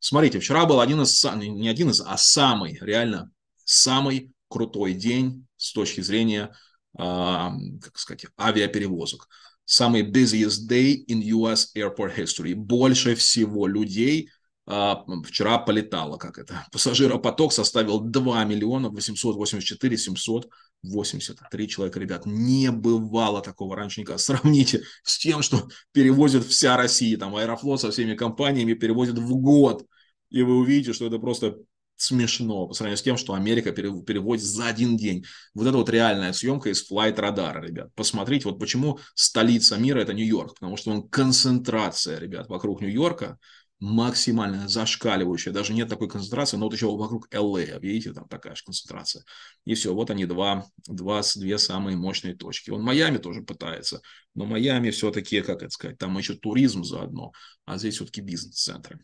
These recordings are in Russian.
Смотрите, вчера был один из, не один из, а самый, реально, самый крутой день с точки зрения, а, как сказать, авиаперевозок. Самый busiest day in US airport history. Больше всего людей а, вчера полетало, как это, пассажиропоток составил 2 миллиона 884 700 83 человека, ребят, не бывало такого раньше никогда. Сравните с тем, что перевозит вся Россия, там Аэрофлот со всеми компаниями перевозит в год. И вы увидите, что это просто смешно по сравнению с тем, что Америка переводит за один день. Вот это вот реальная съемка из флайт радара, ребят. Посмотрите, вот почему столица мира – это Нью-Йорк, потому что он концентрация, ребят, вокруг Нью-Йорка максимально зашкаливающая, даже нет такой концентрации, но вот еще вокруг ЛА, видите, там такая же концентрация. И все, вот они два, два, две самые мощные точки. Он Майами тоже пытается, но Майами все-таки, как это сказать, там еще туризм заодно, а здесь все-таки бизнес-центры.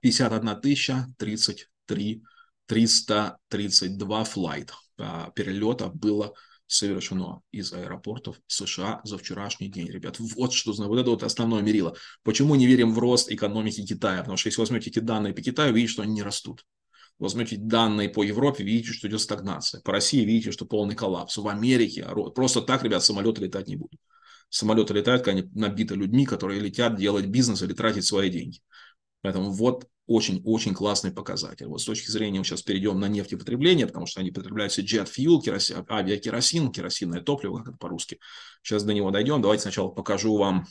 51 тысяча 33 332 флайт а перелета было совершено из аэропортов США за вчерашний день, ребят. Вот что вот это вот основное мерило. Почему не верим в рост экономики Китая? Потому что если возьмете данные по Китаю, видите, что они не растут. Возьмете данные по Европе, видите, что идет стагнация. По России видите, что полный коллапс. В Америке просто так, ребят, самолеты летать не будут. Самолеты летают, когда они набиты людьми, которые летят делать бизнес или тратить свои деньги. Поэтому вот очень-очень классный показатель. Вот с точки зрения, мы сейчас перейдем на нефтепотребление, потому что они потребляются jet fuel, керосин, авиакеросин, керосинное топливо, как это по-русски. Сейчас до него дойдем. Давайте сначала покажу вам